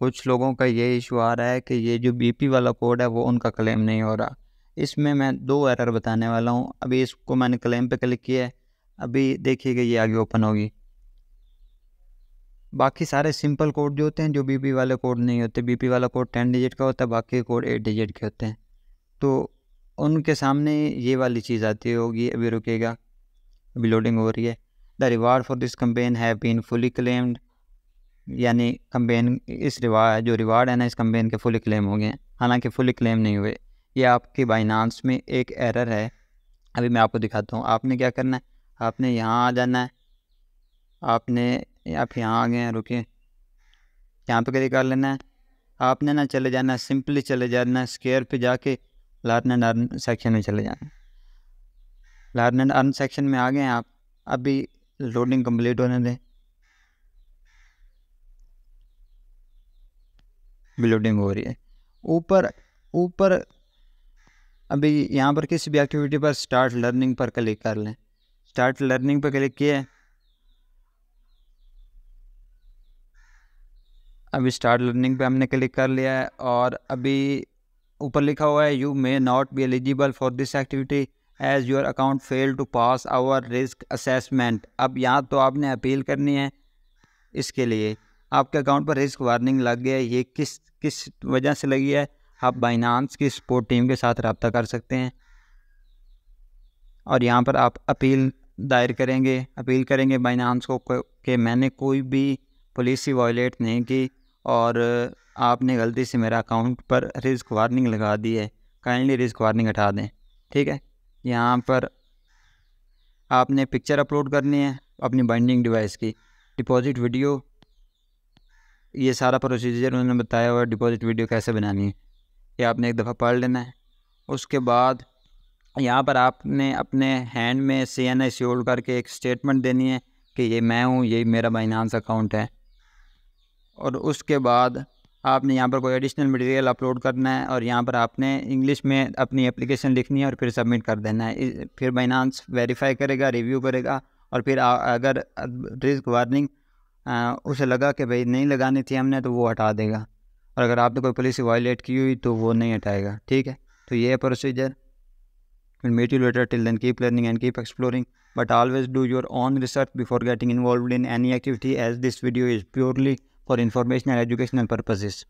कुछ लोगों का ये इशू आ रहा है कि ये जो बीपी वाला कोड है वो उनका क्लेम नहीं हो रहा इसमें मैं दो एरर बताने वाला हूँ अभी इसको मैंने क्लेम पे क्लिक किया है अभी देखिएगा ये आगे ओपन होगी बाकी सारे सिंपल कोड जो होते हैं जो बीपी वाले कोड नहीं होते बीपी वाला कोड टेन डिजिट का होता है बाकी कोड एट डिजिट के होते हैं तो उनके सामने ये वाली चीज़ आती होगी अभी रुकेगा अभी लोडिंग हो रही है the reward for this campaign have been fully claimed यानी कंपेन इस रिवार्ड जो रिवार्ड है ना इस कंपेन के फुल क्लेम हो गए हैं हालांकि फुली क्लेम नहीं हुए ये आपके बाइनांस में एक एरर है अभी मैं आपको दिखाता हूँ आपने क्या करना है आपने यहाँ आ जाना है आपने आप यहाँ आ गए हैं रुके यहाँ पे कहीं कर लेना है आपने ना चले जाना है सिंपली चले जाना है स्केयर पे जाके लार्न एंड अर्न सेक्शन में चले जाना है लार्न एंड अर्न सेक्शन में आ गए हैं आप अभी लोडिंग कंप्लीट होने दें बिलोडिंग हो रही है ऊपर ऊपर अभी यहाँ पर किसी भी एक्टिविटी पर स्टार्ट लर्निंग पर क्लिक कर लें स्टार्ट लर्निंग पर क्लिक किए अभी स्टार्ट लर्निंग पे हमने क्लिक कर लिया है और अभी ऊपर लिखा हुआ है you may not be eligible for this activity as your account fail to pass our risk assessment अब यहाँ तो आपने अपील करनी है इसके लिए आपके अकाउंट पर रिस्क वार्निंग लग गया ये किस किस वजह से लगी है आप बाइनांस की सपोर्ट टीम के साथ रबता कर सकते हैं और यहाँ पर आप अपील दायर करेंगे अपील करेंगे बाइनानस को कि मैंने कोई भी पॉलिसी वायलेट नहीं की और आपने गलती से मेरा अकाउंट पर रिस्क वार्निंग लगा दी है काइंडली रिस्क वार्निंग हटा दें ठीक है यहाँ पर आपने पिक्चर अपलोड करनी है अपनी बाइंडिंग डिवाइस की डिपॉजिट वीडियो ये सारा प्रोसीजर उन्होंने बताया हुआ डिपॉज़िट वीडियो कैसे बनानी है ये आपने एक दफ़ा पढ़ लेना है उसके बाद यहाँ पर आपने अपने हैंड में सी एन आई होल्ड करके एक स्टेटमेंट देनी है कि ये मैं हूँ ये मेरा बाइनानस अकाउंट है और उसके बाद आपने यहाँ पर कोई एडिशनल मटेरियल अपलोड करना है और यहाँ पर आपने इंग्लिश में अपनी एप्लीकेशन लिखनी है और फिर सबमिट कर देना है फिर बाइनानस वेरीफाई करेगा रिव्यू करेगा और फिर अगर रिस्क वार्निंग उसे लगा कि भाई नहीं लगानी थी हमने तो वो हटा देगा और अगर आपने कोई पॉलिसी वायलेट की हुई तो वो नहीं हटाएगा ठीक है तो ये है procedure will meet you later till then keep learning and keep exploring but always do your own research before getting involve in any activity as this video is purely for information and educational purposes